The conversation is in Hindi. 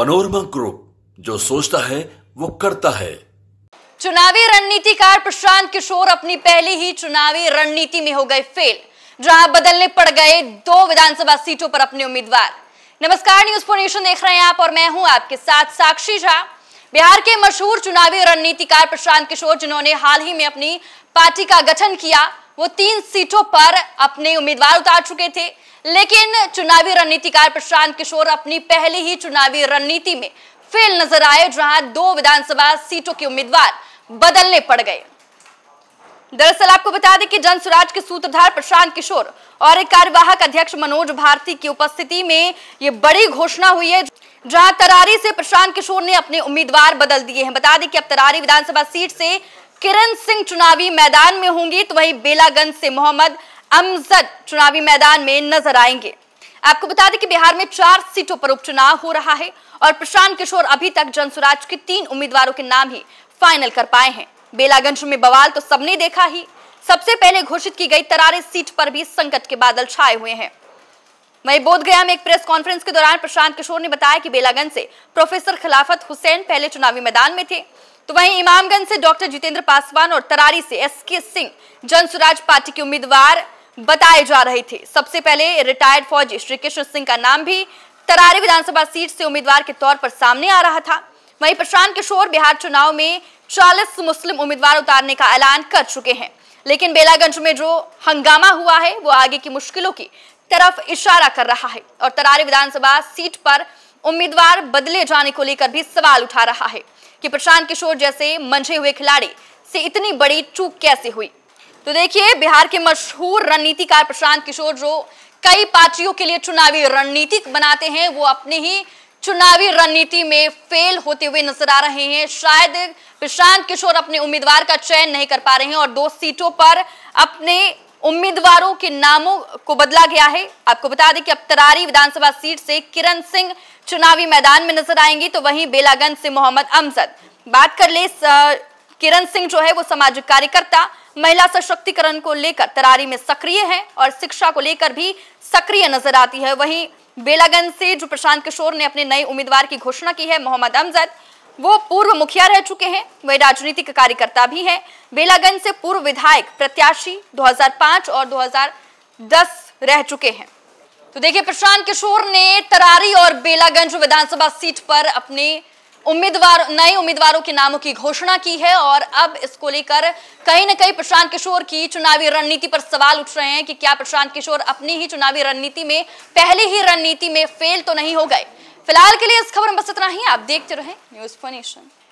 पनोरमा ग्रुप जो सोचता है वो करता है चुनावी रणनीतिकार प्रशांत किशोर अपनी पहली ही चुनावी रणनीति में हो गए फेल जहां बदलने पड़ गए दो विधानसभा सीटों पर अपने उम्मीदवार नमस्कार न्यूज फोर देख रहे हैं आप और मैं हूं आपके साथ साक्षी झा बिहार के मशहूर चुनावी रणनीतिकार प्रशांत किशोर जिन्होंने हाल ही में अपनी पार्टी का गठन किया वो तीन सीटों पर अपने उम्मीदवार उतार चुके थे लेकिन चुनावी रणनीतिकार प्रशांत किशोर अपनी पहली ही चुनावी रणनीति में फेल नजर आए जहां दो विधानसभा सीटों के उम्मीदवार बदलने पड़ गए दरअसल आपको बता दें कि जन स्वराज के सूत्रधार प्रशांत किशोर और एक कार्यवाहक अध्यक्ष मनोज भारती की उपस्थिति में ये बड़ी घोषणा हुई है जहां तरारी से प्रशांत किशोर ने अपने उम्मीदवार बदल दिए हैं बता दें कि अब तरारी विधानसभा सीट से किरण सिंह चुनावी मैदान में होंगी तो वहीं बेलागंज से मोहम्मद अमजद चुनावी मैदान में नजर आएंगे आपको बता दें कि बिहार में चार सीटों पर उपचुनाव हो रहा है और प्रशांत किशोर अभी तक जनसुराज के तीन उम्मीदवारों के नाम ही फाइनल कर पाए हैं बेलागंज में बवाल तो सबने देखा ही सबसे पहले घोषित की गई तरारे सीट पर भी संकट के बादल छाए हुए हैं वही बोधगया में एक प्रेस कॉन्फ्रेंस के दौरान प्रशांत किशोर ने बताया कि बेलागंज से प्रोफेसर खिलाफत हुसैन पहले चुनावी मैदान में थे तो वहीं इमामगंज से डॉक्टर जितेंद्र पासवान और तरारी से एस के सिंह जन स्वराज पार्टी के उम्मीदवार बताए जा रहे थे सबसे पहले रिटायर्ड फौजी श्री कृष्ण सिंह का नाम भी तरारी विधानसभा सीट से उम्मीदवार के तौर पर सामने आ रहा था वहीं प्रशांत किशोर बिहार चुनाव में 40 मुस्लिम उम्मीदवार उतारने का ऐलान कर चुके हैं लेकिन बेलागंज में जो हंगामा हुआ है वो आगे की मुश्किलों की तरफ इशारा कर रहा है और तरारी विधानसभा सीट पर उम्मीदवार बदले जाने को लेकर भी सवाल उठा रहा है कि प्रशांत किशोर जैसे मंझे हुए खिलाड़ी से इतनी बड़ी चूक कैसे हुई तो देखिए बिहार के मशहूर रणनीतिकार प्रशांत किशोर जो कई पार्टियों के लिए चुनावी रणनीति बनाते हैं वो अपने ही चुनावी रणनीति में फेल होते हुए नजर आ रहे हैं शायद प्रशांत किशोर अपने उम्मीदवार का चयन नहीं कर पा रहे हैं और दो सीटों पर अपने उम्मीदवारों के नामों को बदला गया है आपको बता दें कि अब तरारी विधानसभा सीट से किरण सिंह चुनावी मैदान में नजर आएंगे तो वहीं बेलागंज से मोहम्मद अमजद बात कर ले किरण सिंह जो है वो सामाजिक कार्यकर्ता महिला सशक्तिकरण को लेकर तरारी में सक्रिय है और शिक्षा को लेकर भी सक्रिय नजर आती है वहीं बेलागंज से जो प्रशांत किशोर ने अपने नए उम्मीदवार की घोषणा की है मोहम्मद अमजद वो पूर्व मुखिया रह चुके हैं वे राजनीतिक कार्यकर्ता भी हैं बेलागंज से पूर्व विधायक प्रत्याशी 2005 और 2010 रह चुके हैं तो देखिए प्रशांत किशोर ने तरारी और बेलागंज विधानसभा सीट पर अपने उम्मीदवार नए उम्मीदवारों के नामों की घोषणा की है और अब इसको लेकर कहीं ना कहीं प्रशांत किशोर की चुनावी रणनीति पर सवाल उठ रहे हैं कि क्या प्रशांत किशोर अपनी ही चुनावी रणनीति में पहले ही रणनीति में फेल तो नहीं हो गए फिलहाल के लिए इस खबर में बस इतना ही आप देखते रहे न्यूज फोनेशन